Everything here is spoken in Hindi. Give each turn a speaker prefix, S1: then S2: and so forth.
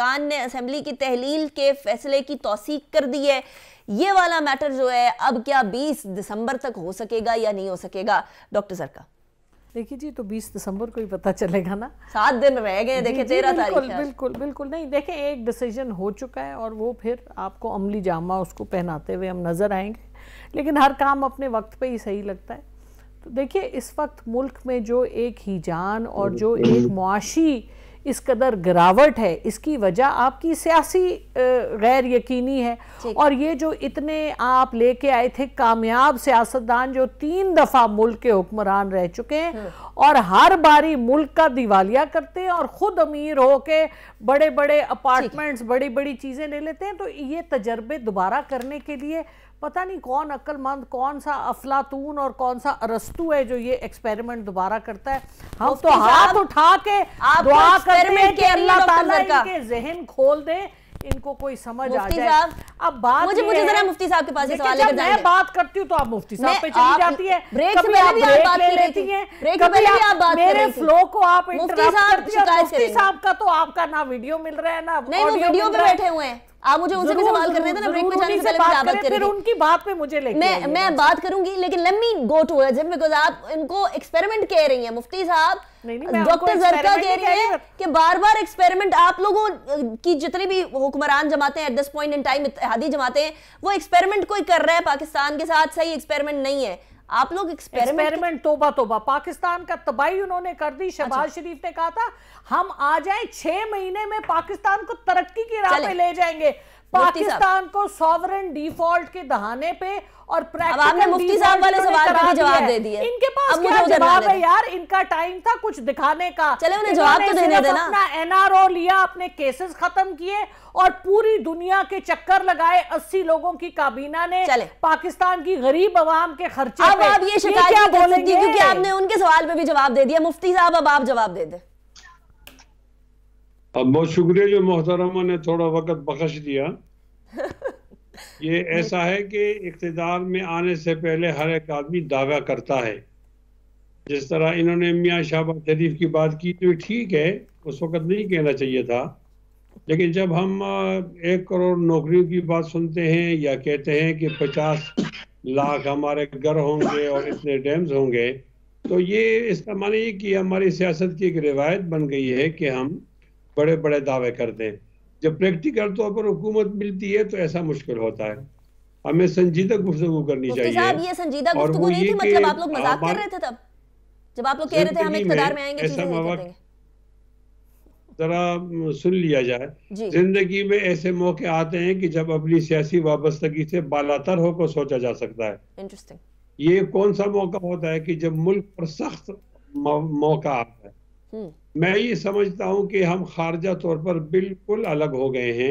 S1: खान ने असेंबली की तहलील के फैसले की तोसीक कर दी है ये वाला मैटर जो है अब क्या 20 दिसंबर तक हो सकेगा या नहीं हो सकेगा डॉक्टर का देखिए जी तो 20 दिसंबर को ही पता चलेगा ना सात दिन रह गए देखिए तेरह तारीख बिल्कुल बिल्कुल बिल्कुल नहीं देखें एक डिसीजन हो चुका है और वो फिर आपको अमली जामा उसको पहनाते हुए हम नज़र आएंगे लेकिन हर काम अपने वक्त पे ही सही लगता है तो देखिए इस वक्त मुल्क में जो एक ही जान और जो एक मुआशी इस कदर गिरावट है इसकी वजह आपकी सियासी गैर यकीनी है और ये जो इतने आप लेके आए थे कामयाब सियासतदान जो तीन दफ़ा मुल्क के हुक्मरान रह चुके हैं हाँ। और हर बारी मुल्क का दिवालिया करते हैं और खुद अमीर हो के बड़े बड़े अपार्टमेंट्स बड़ी बड़ी चीज़ें ले लेते हैं तो ये तजर्बे दोबारा करने के लिए पता नहीं कौन अक्लमंद कौन सा अफलातून और कौन सा अरस्तु है जो ये एक्सपेरिमेंट दोबारा करता है हम तो हाथ उठा के दुआ करते हैं कि अल्लाह ताला इनके जहन खोल दें इनको कोई समझ आ जाए अब बात मुझे मुझे जरा मुफ्ती साहब के पास सवाल लेकर मैं बात करती हूं तो आप मुफ्ती साहब पे चली जाती है ब्रेक से पहले भी आप बात कर लेती हैं ब्रेक से पहले भी आप बात मेरे फ्लो को आप इंटरप्ट करती हैं तो मुफ्ती साहब का तो आपका ना वीडियो मिल रहा है ना नहीं वो वीडियो पे बैठे हुए हैं आप मुझे उनसे भी सवाल कर रहे थे ना ब्रेक में जाने से पहले बात बात फिर उनकी बात पे मुझे लेके मैं मैं बात करूंगी लेकिन let me go to him because आप इनको एक्सपेरिमेंट कह रही हैं मुफ्ती साहब डॉक्टर जरका कह रही हैं कि बार बार एक्सपेरिमेंट आप लोगों की जितने भी हुक्मरान जमाते हैं at this point in time इतिहादी जमाते हैं वो एक्सपेरिमेंट कोई कर रहा है पाकिस्तान के साथ सही एक्सपेरिमेंट नहीं है आप लोग एक्सपेरिमेंट तोबा तोबा पाकिस्तान का तबाही उन्होंने कर दी शहबाज अच्छा। शरीफ ने कहा था हम आ जाए छह महीने में पाकिस्तान को तरक्की की राह पे ले जाएंगे पाकिस्तान को सॉवरन डिफॉल्ट के दहाने पे और आपने मुफ्ती साहब वाले सवाल का जवाब दे दिए इनके पास क्या जवाब है यार इनका टाइम था कुछ दिखाने का चले उन्हें जवाब तो देने देना अपना एनआरओ लिया अपने केसेस खत्म किए और पूरी दुनिया के चक्कर लगाए अस्सी लोगों की काबीना ने पाकिस्तान की गरीब आवाम के खर्चे अब आप ये शिकायत क्योंकि आपने उनके सवाल पे भी जवाब दे दिया मुफ्ती साहब अब आप जवाब दे दे
S2: अब बहुत शुक्रिया जो मोहतरमा ने थोड़ा वक्त बख्श दिया ये ऐसा है कि इकतदार में आने से पहले हर एक आदमी दावा करता है जिस तरह इन्होंने मियाँ शाहबाज शरीफ की बात की तो ठीक है उस वक्त नहीं कहना चाहिए था लेकिन जब हम एक करोड़ नौकरियों की बात सुनते हैं या कहते हैं कि पचास लाख हमारे घर होंगे और इतने डैम्स होंगे तो ये इसका माने ये कि हमारी सियासत की एक रिवायत बन गई है कि हम बड़े बड़े दावे करते हैं जब प्रैक्टिकल तौर पर हुकूमत मिलती है तो ऐसा मुश्किल होता है हमें संजीदा गुफ्तु करनी चाहिए ये संजीदा गुफ्तु नहीं थी मतलब आप लोग मजाक कर रहे थे तब जब आप लोग कह रहे थे हम में आएंगे ऐसा मौका जरा सुन लिया जाए जिंदगी में ऐसे मौके आते हैं कि जब अपनी सियासी वाबस्तगी से बालातर होकर सोचा जा सकता
S1: है
S2: ये कौन सा मौका होता है कि जब मुल्क पर सख्त मौका आता है हम्म। मैं ये समझता हूँ कि हम खारजा तौर पर बिल्कुल अलग हो गए हैं